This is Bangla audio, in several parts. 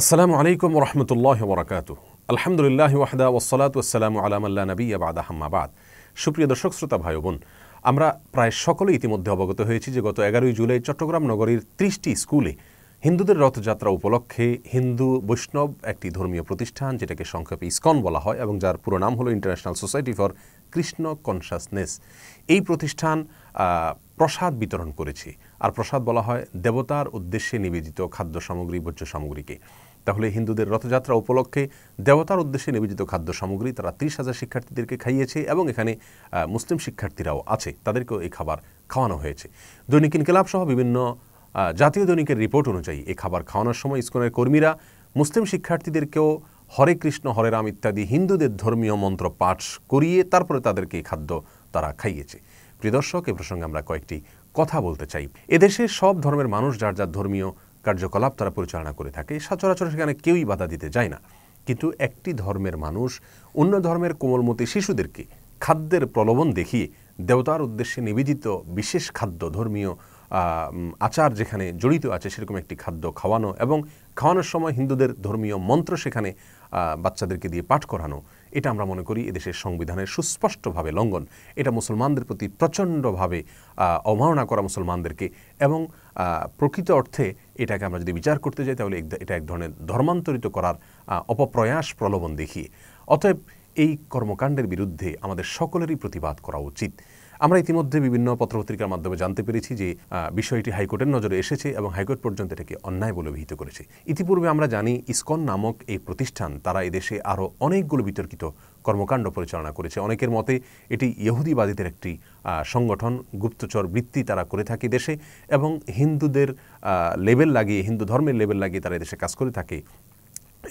আসসালামু আলাইকুম রহমতুল্লাহ বরাকাত আলহামদুলিল্লাহ ওয়াহদা ওসলাত ওসালাম আলামাল্লা নবী আবাদ আহমাবাদ সুপ্রিয় দর্শক শ্রোতা ভাই বোন আমরা প্রায় সকলে ইতিমধ্যে অবগত হয়েছি যে গত এগারোই জুলাই চট্টগ্রাম নগরীর ত্রিশটি স্কুলে হিন্দুদের রথযাত্রা উপলক্ষে হিন্দু বৈষ্ণব একটি ধর্মীয় প্রতিষ্ঠান যেটাকে সংক্ষেপে ইস্কন বলা হয় এবং যার পুরো নাম হলো international society for Krishna consciousness এই প্রতিষ্ঠান প্রসাদ বিতরণ করেছে আর প্রসাদ বলা হয় দেবতার উদ্দেশ্যে নিবেদিত খাদ্য সামগ্রী ভোজ্য সামগ্রীকে তাহলে হিন্দুদের রথযাত্রা উপলক্ষে দেবতার উদ্দেশ্যে নিবেদিত খাদ্য সামগ্রী তারা ত্রিশ হাজার শিক্ষার্থীদেরকে খাইয়েছে এবং এখানে মুসলিম শিক্ষার্থীরাও আছে তাদেরকেও এই খাবার খাওয়ানো হয়েছে দৈনিক ইনকিলাব সহ বিভিন্ন জাতীয় দৈনিকের রিপোর্ট অনুযায়ী এই খাবার খাওয়ানোর সময় ইস্কনের কর্মীরা মুসলিম শিক্ষার্থীদেরকেও হরে কৃষ্ণ হরে রাম ইত্যাদি হিন্দুদের ধর্মীয় মন্ত্র পাঠ করিয়ে তারপরে তাদেরকে এই খাদ্য তারা খাইয়েছে প্রিয় দর্শক এ প্রসঙ্গে আমরা কয়েকটি কথা বলতে চাই এদেশে সব ধর্মের মানুষ যার যার ধর্মীয় কার্যকলাপ তারা পরিচালনা করে থাকে সচরাচর সেখানে কেউই বাধা দিতে যায় না কিন্তু একটি ধর্মের মানুষ অন্য ধর্মের কোমলমতি শিশুদেরকে খাদ্যের প্রলোভন দেখিয়ে দেবতার উদ্দেশ্যে নিবেদিত বিশেষ খাদ্য ধর্মীয় আচার যেখানে জড়িত আছে সেরকম একটি খাদ্য খাওয়ানো এবং খাওয়ানোর সময় হিন্দুদের ধর্মীয় মন্ত্র সেখানে বাচ্চাদেরকে দিয়ে পাঠ করানো এটা আমরা মনে করি এদেশের সংবিধানের সুস্পষ্টভাবে লঙ্ঘন এটা মুসলমানদের প্রতি প্রচণ্ডভাবে অবমাননা করা মুসলমানদেরকে এবং প্রকৃত অর্থে এটাকে আমরা যদি বিচার করতে যাই তাহলে এটা এক ধরনের ধর্মান্তরিত করার অপপ্রয়াস প্রলোভন দেখিয়ে অতএব এই কর্মকাণ্ডের বিরুদ্ধে আমাদের সকলেরই প্রতিবাদ করা উচিত আমরা ইতিমধ্যে বিভিন্ন পত্রপত্রিকার মাধ্যমে জানতে পেরেছি যে বিষয়টি হাইকোর্টের নজরে এসেছে এবং হাইকোর্ট পর্যন্ত এটাকে অন্যায় বলে অভিহিত করেছে ইতিপূর্বে আমরা জানি ইসকন নামক এই প্রতিষ্ঠান তারা এদেশে আরও অনেকগুলো বিতর্কিত কর্মকাণ্ড পরিচালনা করেছে অনেকের মতে এটি ইহুদিবাদীদের একটি সংগঠন গুপ্তচর বৃত্তি তারা করে থাকে দেশে এবং হিন্দুদের লেবেল লাগিয়ে হিন্দু ধর্মের লেবেল লাগিয়ে তারা এদেশে কাজ করে থাকে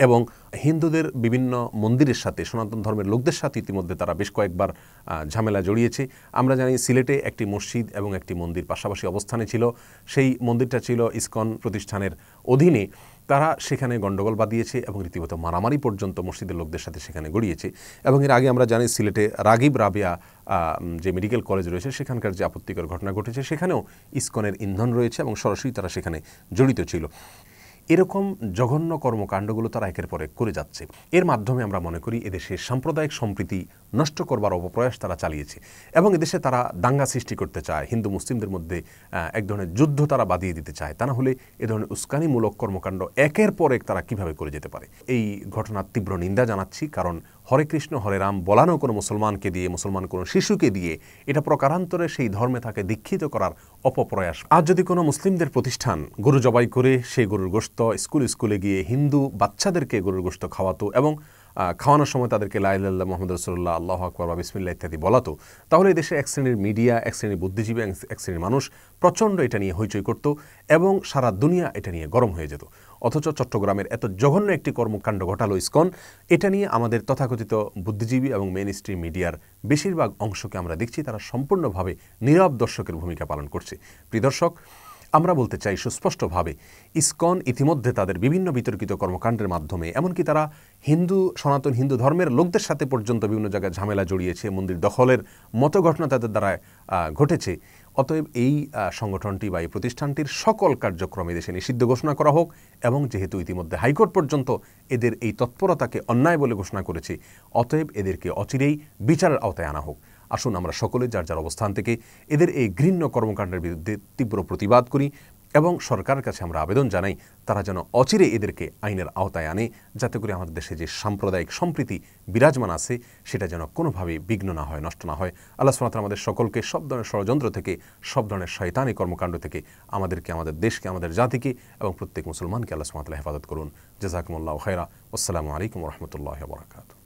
এবং হিন্দুদের বিভিন্ন মন্দিরের সাথে সনাতন ধর্মের লোকদের সাথে ইতিমধ্যে তারা বেশ কয়েকবার ঝামেলা জড়িয়েছে আমরা জানি সিলেটে একটি মসজিদ এবং একটি মন্দির পাশাপাশি অবস্থানে ছিল সেই মন্দিরটা ছিল ইসকন প্রতিষ্ঠানের অধীনে তারা সেখানে গণ্ডগোল বাঁধিয়েছে এবং রীতিমতো মারামারি পর্যন্ত মসজিদের লোকদের সাথে সেখানে গড়িয়েছে এবং এর আগে আমরা জানি সিলেটে রাগিব রাবিয়া যে মেডিকেল কলেজ রয়েছে সেখানকার যে আপত্তিকর ঘটনা ঘটেছে সেখানেও ইসকনের ইন্ধন রয়েছে এবং সরাসরি তারা সেখানে জড়িত ছিল এরকম জঘন্য কর্মকাণ্ডগুলো তারা একের পর এক করে যাচ্ছে এর মাধ্যমে আমরা মনে করি এদেশে সাম্প্রদায়িক সম্প্রীতি নষ্ট করবার অপপ্রয়াস তারা চালিয়েছে এবং এদেশে তারা দাঙ্গা সৃষ্টি করতে চায় হিন্দু মুসলিমদের মধ্যে এক ধরনের যুদ্ধ তারা বাদিয়ে দিতে চায় তা না হলে এ ধরনের উস্কানিমূলক কর্মকাণ্ড একের পর এক তারা কিভাবে করে যেতে পারে এই ঘটনার তীব্র নিন্দা জানাচ্ছি কারণ হরে কৃষ্ণ হরে রাম বলানো কোনো মুসলমানকে দিয়ে মুসলমান কোনো শিশুকে দিয়ে এটা প্রকারান্তরে সেই ধর্মে তাকে দীক্ষিত করার অপপ্রয়াস আজ যদি কোনো মুসলিমদের প্রতিষ্ঠান গরু জবাই করে সেই গরুর গোস্ত স্কুল স্কুলে গিয়ে হিন্দু বাচ্চাদেরকে গরুর গোস্ত খাওয়াতো এবং খাওয়ানোর সময় তাদেরকে আল্লাহ মোহাম্মদ রসুল্লাহ আল্লাহ আকবর বা বিসমিল্লা ইত্যাদি বলাতো তাহলে দেশে এক শ্রেণীর মিডিয়া এক শ্রেণীর বুদ্ধিজীবী এক শ্রেণীর মানুষ প্রচণ্ড এটা নিয়ে হইচই করত এবং সারা দুনিয়া এটা নিয়ে গরম হয়ে যেত অথচ চট্টগ্রামের এত জঘন্য একটি কর্মকাণ্ড ঘটালো ইস্কন এটা নিয়ে আমাদের তথাকথিত বুদ্ধিজীবী এবং মেন স্ট্রিম মিডিয়ার বেশিরভাগ অংশকে আমরা দেখছি তারা সম্পূর্ণভাবে নীরব দর্শকের ভূমিকা পালন করছে প্রিয় দর্শক আমরা বলতে চাই সুস্পষ্টভাবে ইসকন ইতিমধ্যে তাদের বিভিন্ন বিতর্কিত কর্মকাণ্ডের মাধ্যমে এমনকি তারা হিন্দু সনাতন হিন্দু ধর্মের লোকদের সাথে পর্যন্ত বিভিন্ন জায়গায় ঝামেলা জড়িয়েছে মন্দির দখলের মতো ঘটনা তাদের দ্বারা ঘটেছে অতএব এই সংগঠনটি বা এই প্রতিষ্ঠানটির সকল কার্যক্রম এদেশে নিষিদ্ধ ঘোষণা করা হোক এবং যেহেতু ইতিমধ্যে হাইকোর্ট পর্যন্ত এদের এই তৎপরতাকে অন্যায় বলে ঘোষণা করেছে অতএব এদেরকে অচিরেই বিচারের আওতায় আনা হোক আসুন আমরা সকলে যার যার অবস্থান থেকে এদের এই ঘৃণ্য কর্মকাণ্ডের বিরুদ্ধে তীব্র প্রতিবাদ করি এবং সরকারের কাছে আমরা আবেদন জানাই তারা যেন অচিরে এদেরকে আইনের আওতায় আনে যাতে করে আমাদের দেশে যে সাম্প্রদায়িক সম্প্রীতি বিরাজমান আছে সেটা যেন কোনোভাবে বিঘ্ন না হয় নষ্ট না হয় আল্লাহ সালাত আমাদের সকলকে সব ধরনের ষড়যন্ত্র থেকে সব ধরনের শয়তানি কর্মকাণ্ড থেকে আমাদেরকে আমাদের দেশকে আমাদের জাতিকে এবং প্রত্যেক মুসলমানকে আল্লাহ সালাত হেফাজত করুন জাজাকুমুল্লাহ হায়রা আসসালামু আলাইকুম রহমতুল্লাহ বরাকাত